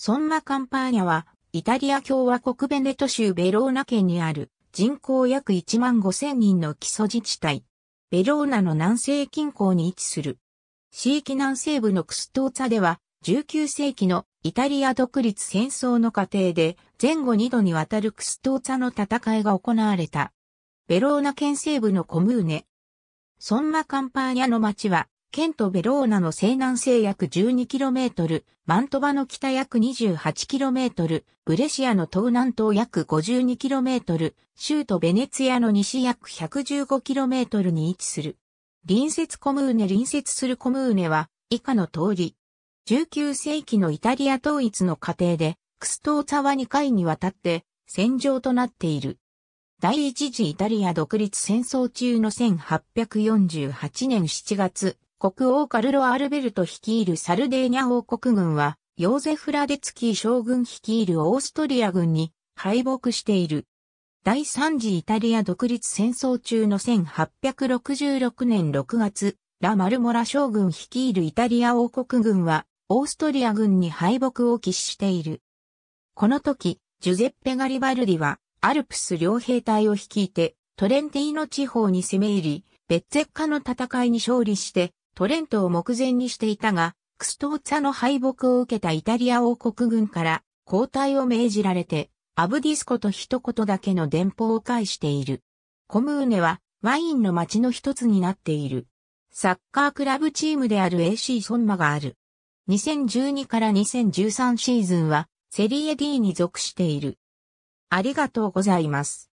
ソンマカンパーニャは、イタリア共和国ベネト州ベローナ県にある人口約1万5千人の基礎自治体。ベローナの南西近郊に位置する。地域南西部のクストーツァでは、19世紀のイタリア独立戦争の過程で前後2度にわたるクストーツァの戦いが行われた。ベローナ県西部のコムーネ。ソンマカンパーニャの町は県ト・ベローナの西南西約 12km、マントバの北約 28km、ブレシアの東南東約 52km、州都ベネツィアの西約 115km に位置する。隣接コムーネ隣接するコムーネは以下の通り。19世紀のイタリア統一の過程で、クストーツァは2回にわたって戦場となっている。第一次イタリア独立戦争中の1848年7月、国王カルロ・アルベルト率いるサルデーニャ王国軍は、ヨーゼフ・ラデツキー将軍率いるオーストリア軍に敗北している。第3次イタリア独立戦争中の1866年6月、ラ・マルモラ将軍率いるイタリア王国軍は、オーストリア軍に敗北を喫している。この時、ジュゼッペ・ガリバルディは、アルプス両兵隊を率いて、トレンティーノ地方に攻め入り、ベッツェッカの戦いに勝利して、トレントを目前にしていたが、クストーツァの敗北を受けたイタリア王国軍から交代を命じられて、アブディスコと一言だけの電報を返している。コムーネはワインの街の一つになっている。サッカークラブチームである AC ソンマがある。2012から2013シーズンはセリエ D に属している。ありがとうございます。